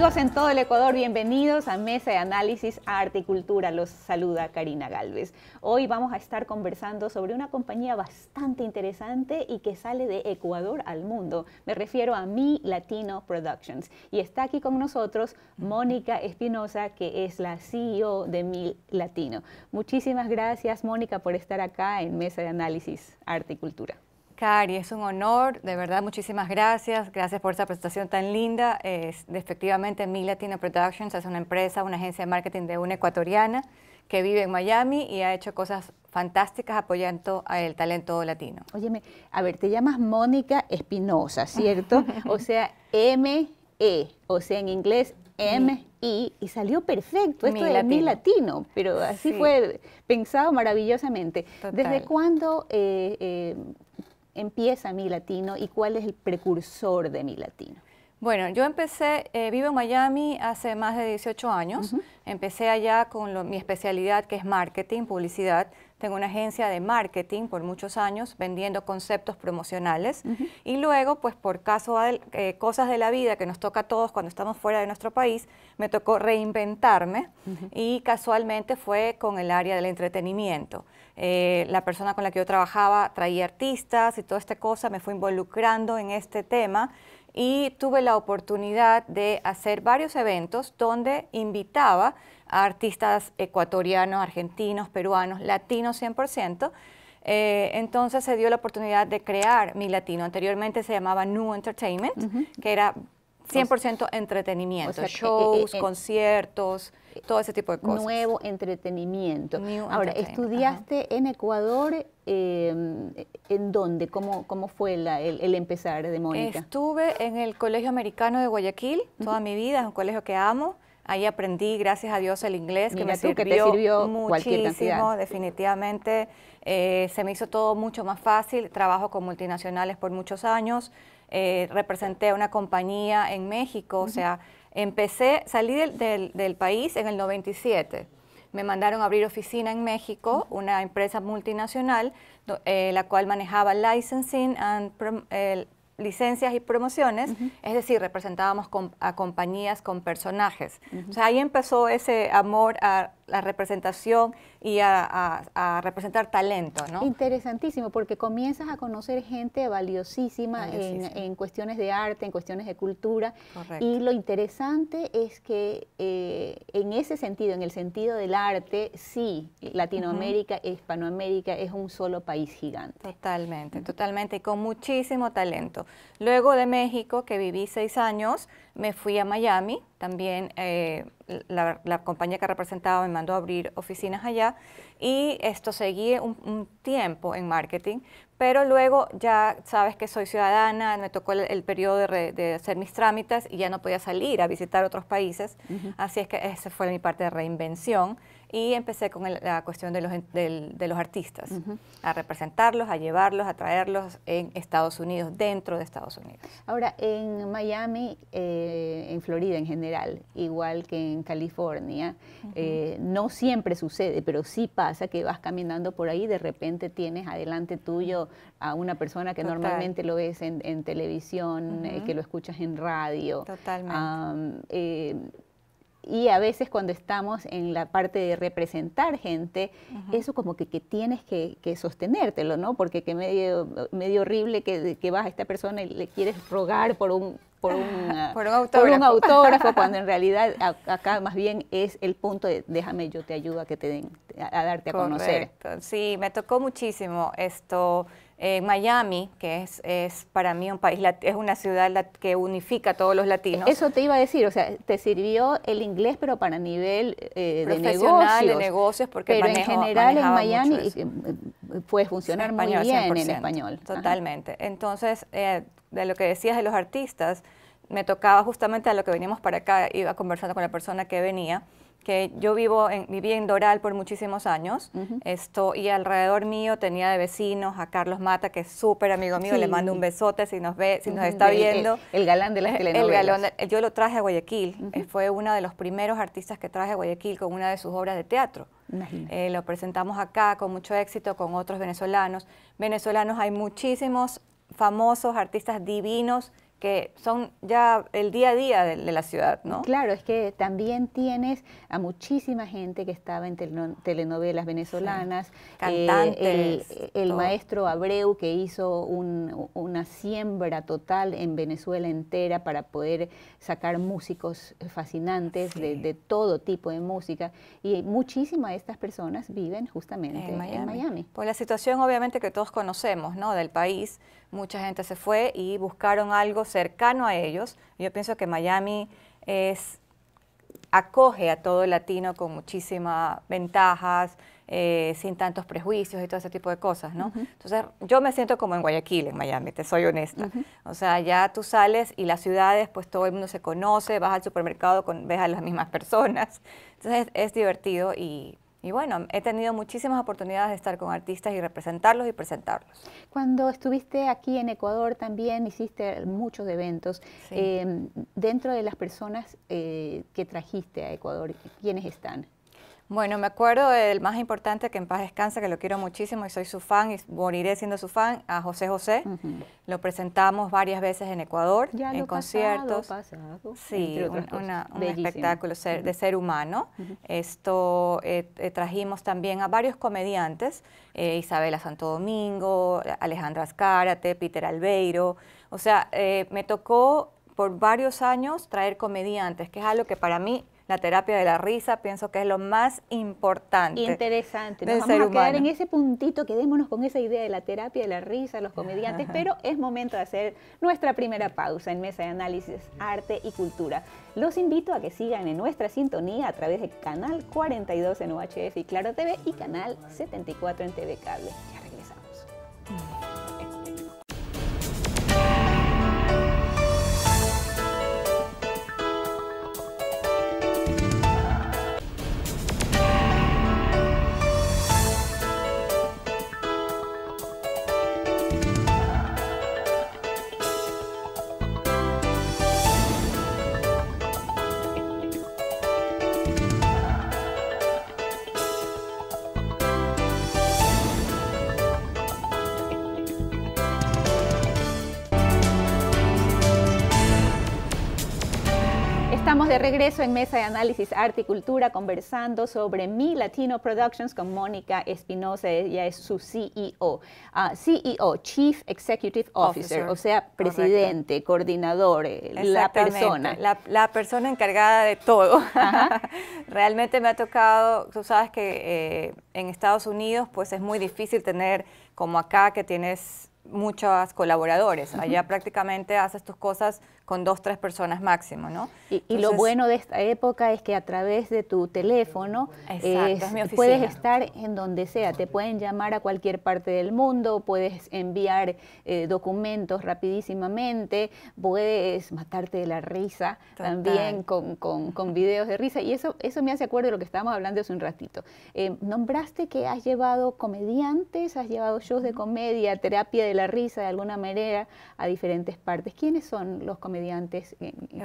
Amigos en todo el Ecuador, bienvenidos a Mesa de Análisis Arte y Cultura. Los saluda Karina Galvez. Hoy vamos a estar conversando sobre una compañía bastante interesante y que sale de Ecuador al mundo. Me refiero a Mi Latino Productions. Y está aquí con nosotros Mónica Espinosa, que es la CEO de Mi Latino. Muchísimas gracias, Mónica, por estar acá en Mesa de Análisis Arte y Cultura y es un honor, de verdad, muchísimas gracias. Gracias por esta presentación tan linda. Es, efectivamente, Mi Latino Productions es una empresa, una agencia de marketing de una ecuatoriana que vive en Miami y ha hecho cosas fantásticas apoyando al talento latino. Óyeme, a ver, te llamas Mónica Espinosa, ¿cierto? o sea, M-E, o sea, en inglés M I y salió perfecto. Esto de latino. mi latino, pero así fue pensado maravillosamente. ¿Desde cuándo eh, eh empieza mi latino y cuál es el precursor de mi latino? Bueno, yo empecé, eh, vivo en Miami hace más de 18 años. Empecé allá con mi especialidad que es marketing, publicidad. Tengo una agencia de marketing por muchos años vendiendo conceptos promocionales y luego, pues por caso eh, cosas de la vida que nos toca a todos cuando estamos fuera de nuestro país, me tocó reinventarme y casualmente fue con el área del entretenimiento. Eh, la persona con la que yo trabajaba traía artistas y toda esta cosa, me fue involucrando en este tema y tuve la oportunidad de hacer varios eventos donde invitaba artistas ecuatorianos, argentinos, peruanos, latinos 100%. Eh, entonces se dio la oportunidad de crear Mi Latino. Anteriormente se llamaba New Entertainment, que era 100% entretenimiento, o sea, shows, eh, eh, conciertos, todo ese tipo de cosas. Nuevo entretenimiento. Ahora, ¿estudiaste en Ecuador? Em, ¿En dónde? ¿Cómo, cómo fue el, empezar de Mónica? Estuve en el Colegio Americano de Guayaquil toda mi vida, es un colegio que amo. Ahí aprendí, gracias a Dios, el inglés, que me sirvió, muchísimo, definitivamente. Eh, se me hizo todo mucho más fácil. Trabajo con multinacionales por muchos años. Eh, representé a una compañía en México, o sea, empecé, salí del, país en el 97. Me mandaron a abrir oficina en México, una empresa multinacional, eh, la cual manejaba licensing and el licencias y promociones, es decir, representábamos a compañías con personajes. O sea, ahí empezó ese amor a la representación y a, representar talento, ¿no? Interesantísimo, porque comienzas a conocer gente valiosísima, En, cuestiones de arte, en cuestiones de cultura. Y lo interesante es que eh, en ese sentido, en el sentido del arte, sí, Latinoamérica, e Hispanoamérica es un solo país gigante. Totalmente, totalmente, y con muchísimo talento. Luego de México, que viví seis años, me fui a Miami, también eh, la, compañía que representaba me mandó a abrir oficinas allá y esto seguí un, tiempo en marketing, pero luego ya sabes que soy ciudadana, me tocó el, periodo de, hacer mis trámites y ya no podía salir a visitar otros países, así es que esa fue mi parte de reinvención y empecé con la cuestión de los, los artistas, a representarlos, a llevarlos, a traerlos en Estados Unidos, dentro de Estados Unidos. Ahora, en Miami, eh, en Florida en general, igual que en California, eh, no siempre sucede, pero sí pasa que vas caminando por ahí, y de repente tienes adelante tuyo a una persona que normalmente lo ves en, televisión, eh, que lo escuchas en radio. Totalmente y a veces cuando estamos en la parte de representar gente, eso como que, que tienes que, que, sostenértelo, ¿no? Porque que medio, medio horrible que, vas a esta persona y le quieres rogar por un, por, ah, por, un por, un, autógrafo. cuando en realidad acá más bien es el punto de déjame yo te ayudo a que te den, a, darte a conocer. Sí, me tocó muchísimo esto Miami, que es, es, para mí un país, es una ciudad que unifica a todos los latinos. Eso te iba a decir, o sea, te sirvió el inglés, pero para nivel eh, Profesional, de negocios. de negocios, porque pero en general en Miami mm, puedes funcionar muy bien en español. Totalmente. Entonces, eh, de lo que decías de los artistas, me tocaba justamente a lo que veníamos para acá, iba conversando con la persona que venía, que yo vivo en, viví en Doral por muchísimos años, esto, y alrededor mío tenía de vecinos a Carlos Mata, que es súper amigo mío, le mando un besote si nos ve, si nos está viendo. El, galán de las telenovelas. yo lo traje a Guayaquil, eh, fue uno de los primeros artistas que traje a Guayaquil con una de sus obras de teatro. Eh, lo presentamos acá con mucho éxito con otros venezolanos. Venezolanos hay muchísimos famosos artistas divinos que son ya el día a día de, la ciudad, ¿no? Claro, es que también tienes a muchísima gente que estaba en telenovelas venezolanas, eh, cantantes, el, maestro Abreu que hizo una siembra total en Venezuela entera para poder sacar músicos fascinantes de, todo tipo de música y muchísimas de estas personas viven justamente en Miami. Por pues la situación obviamente que todos conocemos, ¿no? Del país, mucha gente se fue y buscaron algo cercano a ellos. Yo pienso que Miami es, acoge a todo el latino con muchísimas ventajas, eh, sin tantos prejuicios y todo ese tipo de cosas, ¿no? Entonces, yo me siento como en Guayaquil, en Miami, te soy honesta. O sea, ya tú sales y las ciudades, pues todo el mundo se conoce, vas al supermercado, con, ves a las mismas personas. Entonces, es divertido y y bueno, he tenido muchísimas oportunidades de estar con artistas y representarlos y presentarlos. Cuando estuviste aquí en Ecuador también hiciste muchos eventos. Em, dentro de las personas eh, que trajiste a Ecuador, ¿quiénes están? Bueno, me acuerdo del más importante, que en paz descansa, que lo quiero muchísimo y soy su fan y moriré siendo su fan, a José José. Lo presentamos varias veces en Ecuador, en conciertos. sí, un, espectáculo de ser humano. Esto eh, eh, trajimos también a varios comediantes, eh, Isabela Santo Domingo, Alejandra Azcárate, Peter Albeiro. O sea, me tocó por varios años traer comediantes, que es algo que para mí la terapia de la risa, pienso que es lo más importante. Interesante. Nos vamos a quedar en ese puntito, quedémonos con esa idea de la terapia de la risa, los comediantes, pero es momento de hacer nuestra primera pausa en Mesa de Análisis, Arte y Cultura. Los invito a que sigan en nuestra sintonía a través de Canal 42 en UHF y Claro TV y Canal 74 en TV Cable. Ya regresamos. regreso en Mesa de Análisis Arte y Cultura conversando sobre Mi Latino Productions con Mónica Espinosa, ella es su CEO, ah, CEO, Chief Executive Officer, o sea, presidente, coordinador, eh, la persona. La, persona encargada de todo. Realmente me ha tocado, tú sabes que eh, en Estados Unidos pues es muy difícil tener como acá que tienes muchos colaboradores. Allá prácticamente haces tus cosas con dos, tres personas máximo, ¿no? Y, lo bueno de esta época es que a través de tu teléfono puedes estar en donde sea, te pueden llamar a cualquier parte del mundo, puedes enviar eh, documentos rapidísimamente, puedes matarte de la risa también con, con, videos de risa y eso, eso me hace acuerdo de lo que estábamos hablando hace un ratito. Eh, nombraste que has llevado comediantes, has llevado shows de comedia, terapia de la risa de alguna manera a diferentes partes. ¿Quiénes son los comediantes? que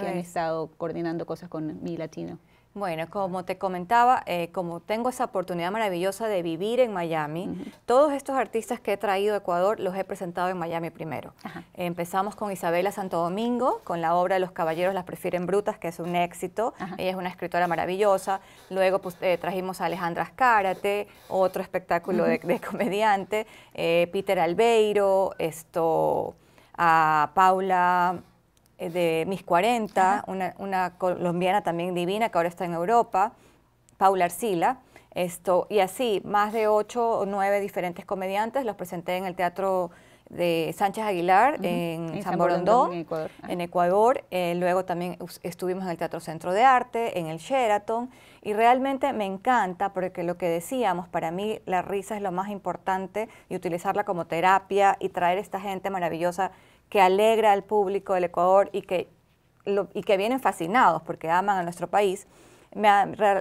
han estado coordinando cosas con Mi Latino? Bueno, como te comentaba, eh, como tengo esa oportunidad maravillosa de vivir en Miami, todos estos artistas que he traído a Ecuador los he presentado en Miami primero. Empezamos con Isabela Santo Domingo, con la obra Los Caballeros las Prefieren Brutas, que es un éxito. Ella es una escritora maravillosa. Luego pues, eh, trajimos a Alejandra Azcárate, otro espectáculo de, comediante. Eh, Peter Albeiro, esto, a Paula eh, de Mis 40, una, colombiana también divina que ahora está en Europa, Paula Arcila. Esto, y así, más de ocho o nueve diferentes comediantes los presenté en el Teatro de Sánchez Aguilar en, San, en Ecuador. Eh, luego también estuvimos en el Teatro Centro de Arte, en el Sheraton. Y realmente me encanta porque lo que decíamos, para mí la risa es lo más importante y utilizarla como terapia y traer esta gente maravillosa que alegra al público del Ecuador y que, y que vienen fascinados porque aman a nuestro país. Me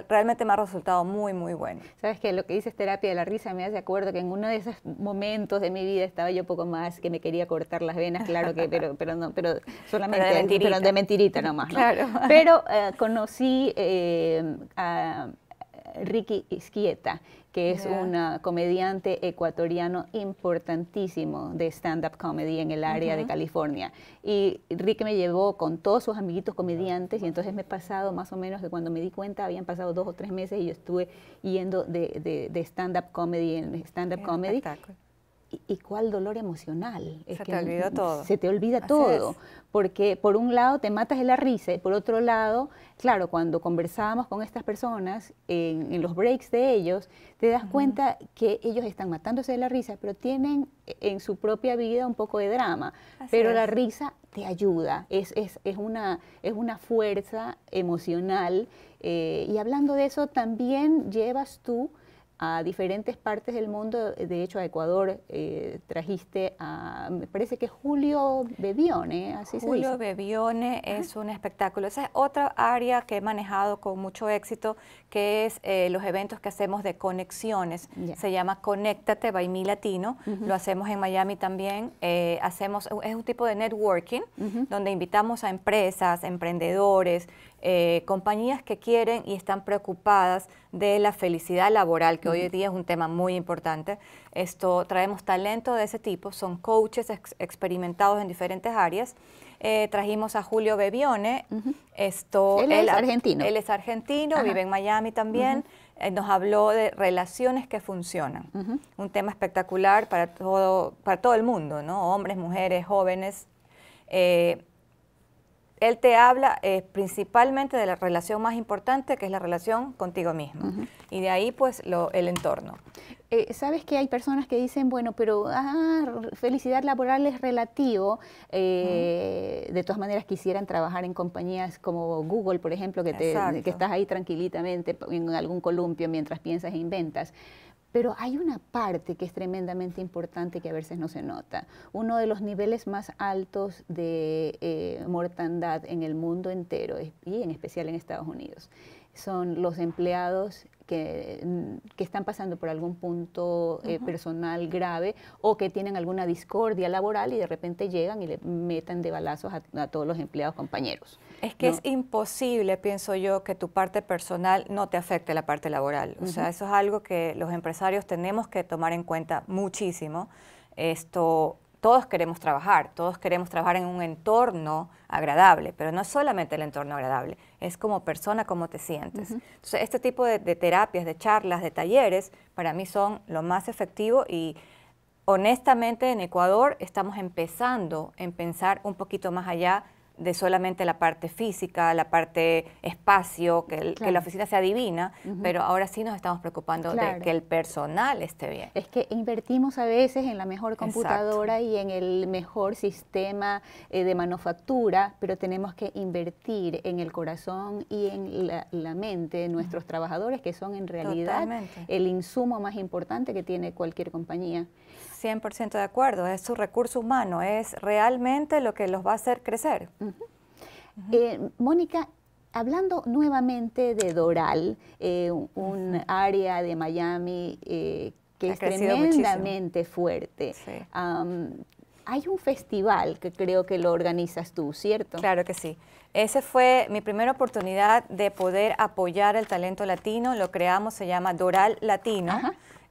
realmente me ha resultado muy, muy bueno. Sabes que lo que dices terapia de la risa me hace acuerdo que en uno de esos momentos de mi vida estaba yo poco más que me quería cortar las venas, claro que, pero, pero no, pero solamente pero de, mentirita. Pero nomás. Eh, pero conocí eh, a Ricky Izquieta que es un una comediante ecuatoriano importantísimo de stand-up comedy en el área de California. Y Rick me llevó con todos sus amiguitos comediantes y entonces me he pasado más o menos que cuando me di cuenta habían pasado dos o tres meses y yo estuve yendo de, stand-up comedy en stand-up comedy. ¿y cuál dolor emocional? se te olvida todo. Se te olvida todo, porque por un lado te matas de la risa y por otro lado, claro, cuando conversábamos con estas personas en, los breaks de ellos, te das cuenta que ellos están matándose de la risa, pero tienen en su propia vida un poco de drama, pero la risa te ayuda, es, es, es, una, es una fuerza emocional. Eh, y hablando de eso, también llevas tú a diferentes partes del mundo, de hecho a Ecuador eh, trajiste a, me parece que Julio Bebione, ¿eh? así Julio se dice. Julio Bebione es un espectáculo, esa es otra área que he manejado con mucho éxito, que es eh, los eventos que hacemos de conexiones, se llama Conéctate by Mi Latino, lo hacemos en Miami también, hacemos, es un tipo de networking, donde invitamos a empresas, emprendedores, eh, compañías que quieren y están preocupadas de la felicidad laboral, que hoy en día es un tema muy importante. Esto traemos talento de ese tipo, son coaches experimentados en diferentes áreas. Eh, trajimos a Julio Bebione. Esto, él, es argentino. Él es argentino, vive en Miami también. Eh, nos habló de relaciones que funcionan. Un tema espectacular para todo, para todo el mundo, ¿no? Hombres, mujeres, jóvenes él te habla eh, principalmente de la relación más importante, que es la relación contigo mismo. Y de ahí, pues, el entorno. Eh, Sabes que hay personas que dicen, bueno, pero ah, felicidad laboral es relativo. Eh, de todas maneras, quisieran trabajar en compañías como Google, por ejemplo, que, te, que estás ahí tranquilamente en algún columpio mientras piensas e inventas. Pero hay una parte que es tremendamente importante que a veces no se nota. Uno de los niveles más altos de eh, mortandad en el mundo entero, y en especial en Estados Unidos, son los empleados que, que, están pasando por algún punto eh, personal grave o que tienen alguna discordia laboral y de repente llegan y le meten de balazos a, todos los empleados compañeros. Es que es imposible, pienso yo, que tu parte personal no te afecte la parte laboral. O sea, eso es algo que los empresarios tenemos que tomar en cuenta muchísimo. Esto todos queremos trabajar, todos queremos trabajar en un entorno agradable, pero no solamente el entorno agradable, es como persona, cómo te sientes. Entonces, este tipo de, de, terapias, de charlas, de talleres, para mí son lo más efectivo y honestamente en Ecuador estamos empezando en pensar un poquito más allá de solamente la parte física, la parte espacio, que, la oficina sea divina, pero ahora sí nos estamos preocupando de que el personal esté bien. Es que invertimos a veces en la mejor computadora y en el mejor sistema eh, de manufactura, pero tenemos que invertir en el corazón y en la, mente de nuestros trabajadores, que son en realidad el insumo más importante que tiene cualquier compañía. 100% de acuerdo, es su recurso humano, es realmente lo que los va a hacer crecer. Eh, Mónica, hablando nuevamente de Doral, eh, un área de Miami eh, que es tremendamente fuerte, hay un festival que creo que lo organizas tú, ¿cierto? Claro que sí. Esa fue mi primera oportunidad de poder apoyar el talento latino. Lo creamos, se llama Doral Latino.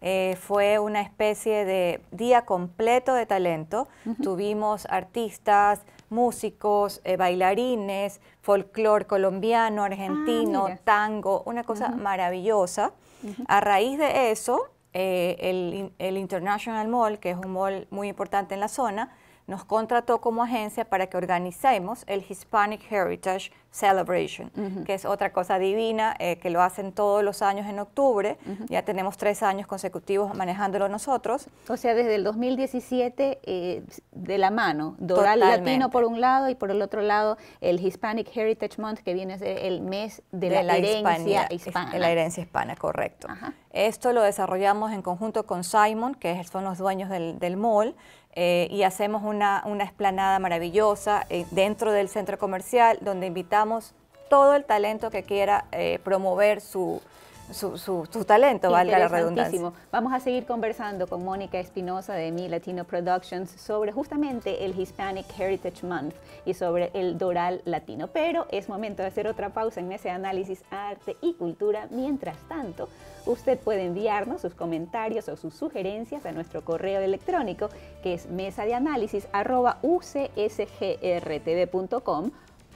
Eh, fue una especie de día completo de talento. Tuvimos artistas, músicos, eh, bailarines, folclor colombiano, ah, argentino, tango, una cosa maravillosa. A raíz de eso, eh, el, el International Mall, que es un mall muy importante en la zona, nos contrató como agencia para que organicemos el Hispanic Heritage Celebration, que es otra cosa divina, eh, que lo hacen todos los años en octubre. Ya tenemos tres años consecutivos manejándolo nosotros. O sea, desde el 2017, eh, de la mano, Doral Latino por un lado y por el otro lado el Hispanic Heritage Month, que viene a el mes de, la, herencia hispana. la herencia hispana, correcto. Esto lo desarrollamos en conjunto con Simon, que son los dueños del, del mall, eh, y hacemos una, una esplanada maravillosa eh, dentro del centro comercial donde invitamos todo el talento que quiera eh, promover su, su, talento, valga la redundancia. Vamos a seguir conversando con Mónica Espinosa de Mi Latino Productions sobre justamente el Hispanic Heritage Month y sobre el Doral Latino. Pero es momento de hacer otra pausa en ese análisis arte y cultura. Mientras tanto, usted puede enviarnos sus comentarios o sus sugerencias a nuestro correo electrónico que es mesa de análisis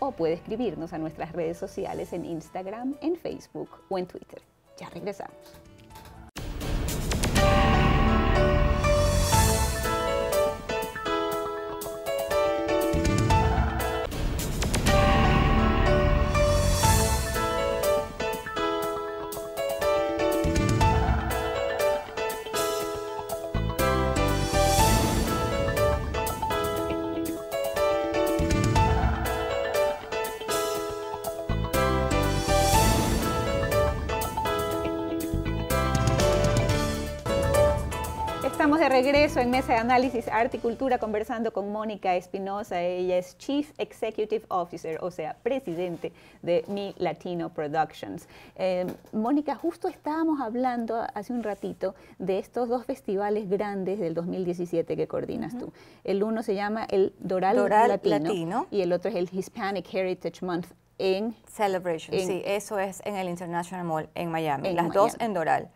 o puede escribirnos a nuestras redes sociales en Instagram, en Facebook o en Twitter. Ya regresamos. Estamos de regreso en Mesa de Análisis Arte y Cultura conversando con Mónica Espinosa. Ella es Chief Executive Officer, o sea, presidente de Mi Latino Productions. Eh, Mónica, justo estábamos hablando hace un ratito de estos dos festivales grandes del 2017 que coordinas tú. El uno se llama el Doral, Latino, y el otro es el Hispanic Heritage Month en Celebration, sí, eso es en el International Mall en Miami, las dos en Doral.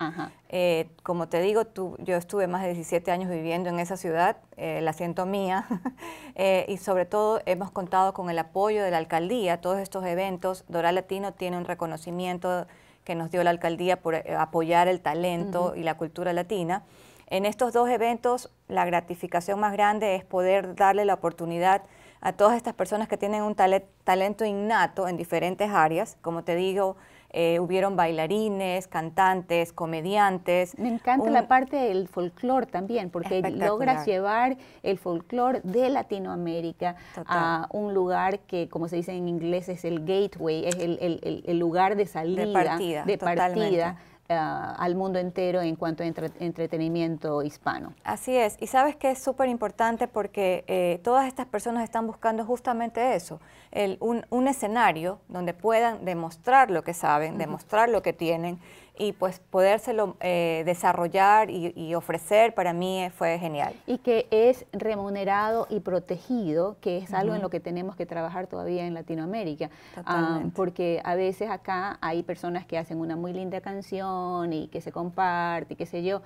Eh, como te digo, tú, yo estuve más de 17 años viviendo en esa ciudad, eh, la siento mía, eh, y sobre todo hemos contado con el apoyo de la alcaldía, todos estos eventos, Doral Latino tiene un reconocimiento que nos dio la alcaldía por apoyar el talento y la cultura latina. En estos dos eventos, la gratificación más grande es poder darle la oportunidad a todas estas personas que tienen un talento innato en diferentes áreas. Como te digo, eh, hubieron bailarines, cantantes, comediantes. Me encanta la parte del folclore también, porque logras llevar el folclore de Latinoamérica a un lugar que, como se dice en inglés, es el gateway, es el, lugar de salida, de partida. De partida eh, al mundo entero en cuanto a entretenimiento hispano. Así es, y sabes que es súper importante porque eh, todas estas personas están buscando justamente eso, un, escenario donde puedan demostrar lo que saben, demostrar lo que tienen y pues podérselo eh, desarrollar y, ofrecer para mí fue genial. Y que es remunerado y protegido, que es algo en lo que tenemos que trabajar todavía en Latinoamérica, ah, porque a veces acá hay personas que hacen una muy linda canción, y que se comparte y qué sé yo,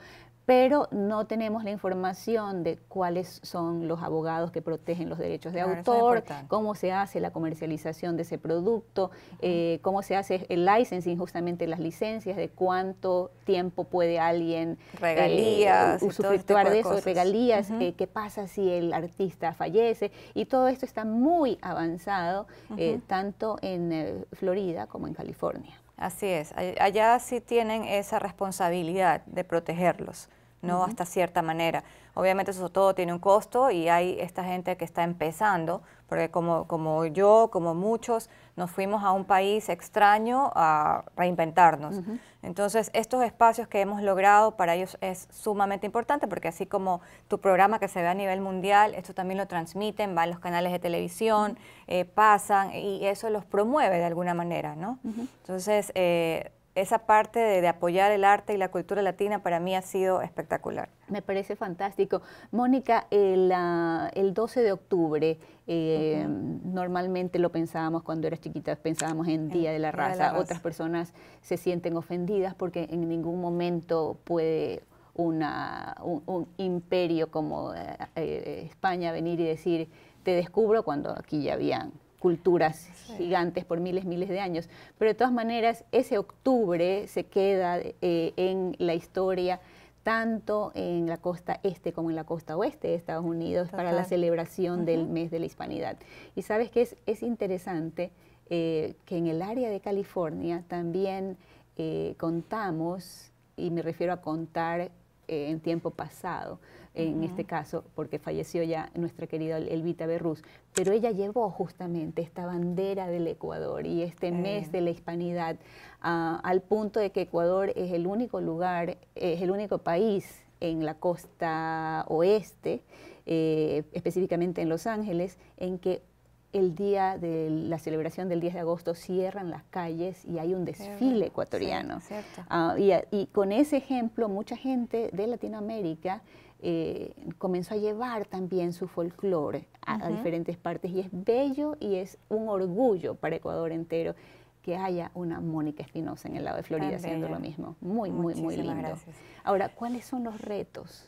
pero no tenemos la información de cuáles son los abogados que protegen los derechos de autor, cómo se hace la comercialización de ese producto, eh, cómo se hace el licensing, justamente las licencias, de cuánto tiempo puede alguien regalías, eh, este usufructuar de, esos regalías, eh, qué pasa si el artista fallece. Y todo esto está muy avanzado, tanto en Florida como en California. Así es, allá sí tienen esa responsabilidad de protegerlos. ¿no? Hasta cierta manera. Obviamente eso todo tiene un costo y hay esta gente que está empezando, porque como, como yo, como muchos, nos fuimos a un país extraño a reinventarnos. Entonces, estos espacios que hemos logrado para ellos es sumamente importante, porque así como tu programa que se ve a nivel mundial, esto también lo transmiten, van los canales de televisión, eh, pasan y eso los promueve de alguna manera, ¿no? Entonces, eh, esa parte de, apoyar el arte y la cultura latina para mí ha sido espectacular. Me parece fantástico. Mónica, el, 12 ah, de octubre, eh, normalmente lo pensábamos cuando eras chiquita, pensábamos en Día, de, la Raza. Otras personas se sienten ofendidas porque en ningún momento puede una, un, imperio como eh, eh, España venir y decir, te descubro cuando aquí ya habían culturas gigantes por miles, miles de años. Pero de todas maneras, ese octubre se queda eh, en la historia tanto en la costa este como en la costa oeste de Estados Unidos para la celebración del mes de la hispanidad. Y sabes que es, interesante eh, que en el área de California también eh, contamos, y me refiero a contar en tiempo pasado, en este caso, porque falleció ya nuestra querida Elvita Berrús, pero ella llevó justamente esta bandera del Ecuador y este eh. mes de la hispanidad ah, al punto de que Ecuador es el único lugar, es el único país en la costa oeste, eh, específicamente en Los Ángeles, en que el día de la celebración del 10 de agosto cierran las calles y hay un desfile ecuatoriano. Ah, y, con ese ejemplo, mucha gente de Latinoamérica eh, comenzó a llevar también su folclore a, diferentes partes y es bello y es un orgullo para Ecuador entero que haya una Mónica Espinosa en el lado de Florida haciendo lo mismo. Muy, muy, muy lindo. Ahora, ¿cuáles son los retos?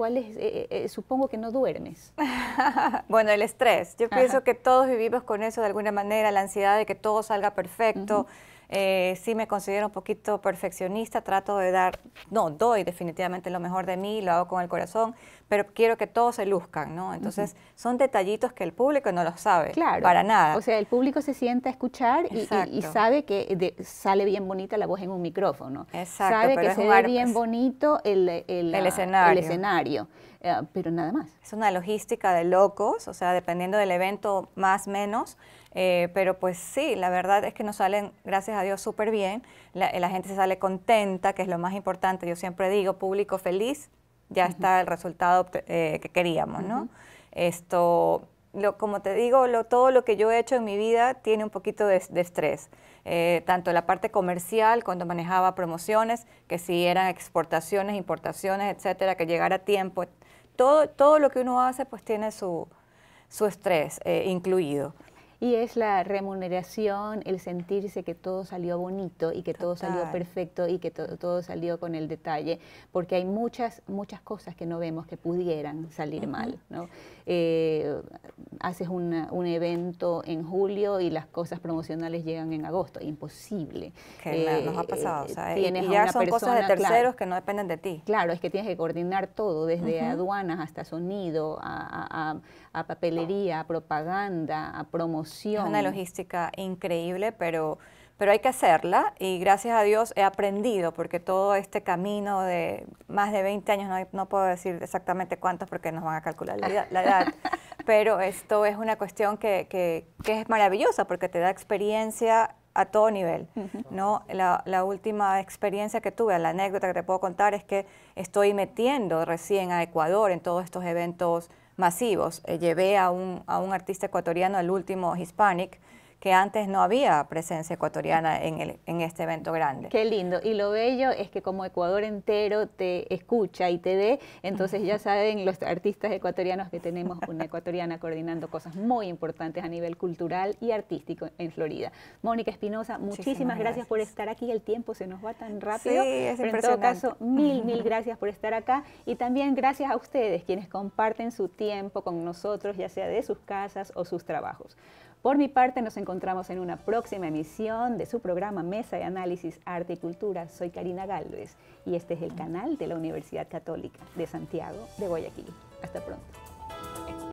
Eh, eh, supongo que no duermes. bueno, el estrés. Yo pienso que todos vivimos con eso de alguna manera, la ansiedad de que todo salga perfecto. Eh, sí me considero un poquito perfeccionista, trato de dar, no, doy definitivamente lo mejor de mí, lo hago con el corazón, pero quiero que todos se luzcan, ¿no? Entonces, son detallitos que el público no lo sabe, para nada. O sea, el público se sienta a escuchar y, sabe que sale bien bonita la voz en un micrófono. Sabe que se ve bien bonito el, el escenario. Eh, pero nada más. Es una logística de locos, o sea, dependiendo del evento más menos, eh, pero pues sí, la verdad es que nos salen, gracias a Dios, súper bien, eh, la, gente se sale contenta, que es lo más importante, yo siempre digo, público feliz, ya está el resultado que queríamos, ¿no? Esto, lo, como te digo, lo, todo lo que yo he hecho en mi vida tiene un poquito de, estrés. tanto la parte comercial, cuando manejaba promociones, que si eran exportaciones, importaciones, etcétera, que llegara a tiempo, todo, todo lo que uno hace pues tiene su, su estrés eh, incluido. Y es la remuneración, el sentirse que todo salió bonito y que todo salió perfecto y que todo todo salió con el detalle, porque hay muchas, muchas cosas que no vemos que pudieran salir mal. ¿no? Eh, haces un evento en julio y las cosas promocionales llegan en agosto, imposible. Que nos ha eh, pasado, o sea, eh, ya son cosas de terceros que no dependen de ti. Claro, es que tienes que coordinar todo, desde aduanas hasta sonido, a, a papelería, a propaganda, a promoción es una logística increíble, pero, pero hay que hacerla y gracias a Dios he aprendido porque todo este camino de más de 20 años, no, no puedo decir exactamente cuántos porque nos van a calcular la, edad, pero esto es una cuestión que, que, que es maravillosa porque te da experiencia a todo nivel. ¿no? La, la, última experiencia que tuve, la anécdota que te puedo contar es que estoy metiendo recién a Ecuador en todos estos eventos masivos. Eh, llevé a un, a un artista ecuatoriano, el último Hispanic, que antes no había presencia ecuatoriana en, el, en este evento grande. Qué lindo. Y lo bello es que como Ecuador entero te escucha y te ve, entonces ya saben los artistas ecuatorianos que tenemos una ecuatoriana coordinando cosas muy importantes a nivel cultural y artístico en Florida. Mónica Espinosa, muchísimas, gracias, por estar aquí. El tiempo se nos va tan rápido. Sí, es pero en todo caso, mil, mil gracias por estar acá y también gracias a ustedes quienes comparten su tiempo con nosotros, ya sea de sus casas o sus trabajos. Por mi parte, nos encontramos en una próxima emisión de su programa Mesa de Análisis Arte y Cultura. Soy Karina Galvez y este es el canal de la Universidad Católica de Santiago de Guayaquil. Hasta pronto.